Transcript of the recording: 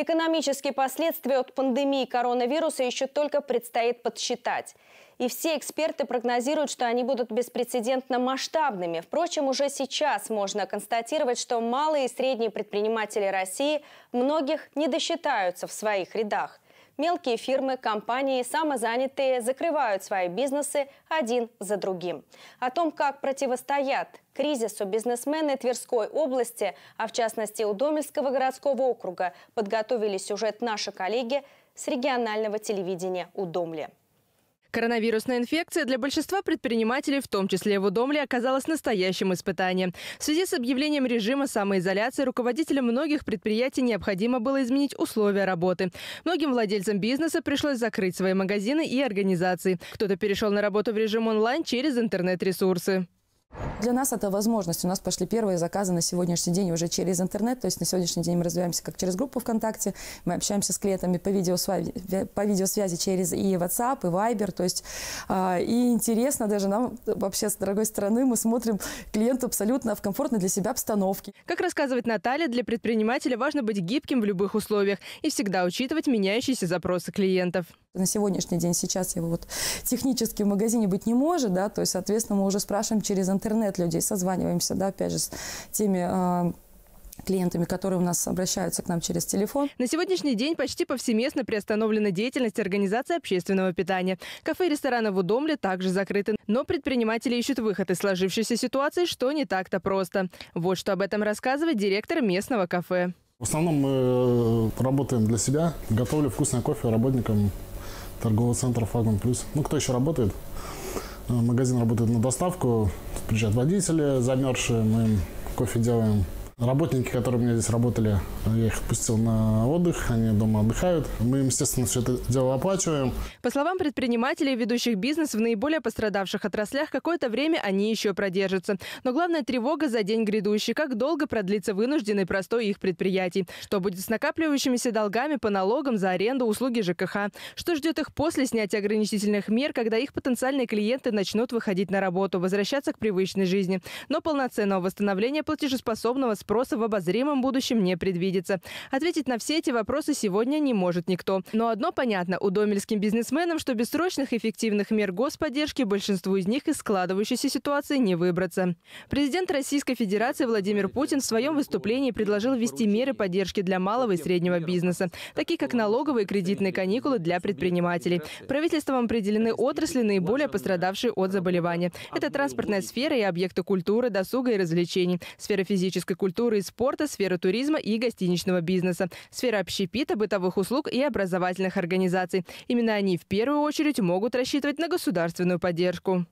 Экономические последствия от пандемии коронавируса еще только предстоит подсчитать. И все эксперты прогнозируют, что они будут беспрецедентно масштабными. Впрочем, уже сейчас можно констатировать, что малые и средние предприниматели России многих не досчитаются в своих рядах – Мелкие фирмы, компании, самозанятые закрывают свои бизнесы один за другим. О том, как противостоят кризису бизнесмены Тверской области, а в частности Удомельского городского округа, подготовили сюжет наши коллеги с регионального телевидения «Удомли». Коронавирусная инфекция для большинства предпринимателей, в том числе в Удомле, оказалась настоящим испытанием. В связи с объявлением режима самоизоляции руководителям многих предприятий необходимо было изменить условия работы. Многим владельцам бизнеса пришлось закрыть свои магазины и организации. Кто-то перешел на работу в режим онлайн через интернет-ресурсы. Для нас это возможность. У нас пошли первые заказы на сегодняшний день уже через интернет. То есть на сегодняшний день мы развиваемся как через группу ВКонтакте. Мы общаемся с клиентами по видеосвязи, по видеосвязи через и WhatsApp, и Viber. То есть а, и интересно даже нам вообще с дорогой стороны мы смотрим клиенту абсолютно в комфортной для себя обстановке. Как рассказывает Наталья, для предпринимателя важно быть гибким в любых условиях и всегда учитывать меняющиеся запросы клиентов. На сегодняшний день сейчас его вот технически в магазине быть не может, да, то есть, соответственно, мы уже спрашиваем через интернет людей, созваниваемся, да, опять же, с теми а, клиентами, которые у нас обращаются к нам через телефон. На сегодняшний день почти повсеместно приостановлена деятельность организации общественного питания. Кафе и рестораны в Удомле также закрыты. Но предприниматели ищут выход из сложившейся ситуации, что не так-то просто. Вот что об этом рассказывает директор местного кафе. В основном мы э, работаем для себя, готовлю вкусное кофе работникам торговый центр «Флагман Плюс». Ну, кто еще работает? Э, магазин работает на доставку. Приезжают водители замерзшие, мы им кофе делаем – Работники, которые у меня здесь работали, я их отпустил на отдых, они дома отдыхают. Мы им, естественно, все это дело оплачиваем. По словам предпринимателей, ведущих бизнес в наиболее пострадавших отраслях, какое-то время они еще продержатся. Но главная тревога за день грядущий. Как долго продлится вынужденный простой их предприятий? Что будет с накапливающимися долгами по налогам за аренду, услуги ЖКХ? Что ждет их после снятия ограничительных мер, когда их потенциальные клиенты начнут выходить на работу, возвращаться к привычной жизни? Но полноценного восстановления платежеспособного спроса в обозримом будущем не предвидится. Ответить на все эти вопросы сегодня не может никто. Но одно понятно удомельским бизнесменам, что без срочных эффективных мер господдержки большинству из них из складывающейся ситуации не выбраться. Президент Российской Федерации Владимир Путин в своем выступлении предложил ввести меры поддержки для малого и среднего бизнеса, такие как налоговые и кредитные каникулы для предпринимателей. Правительством определены отрасли, наиболее пострадавшие от заболевания. Это транспортная сфера и объекты культуры, досуга и развлечений, сфера физической культуры культуры и спорта, сферы туризма и гостиничного бизнеса, сферы общепита, бытовых услуг и образовательных организаций. Именно они в первую очередь могут рассчитывать на государственную поддержку.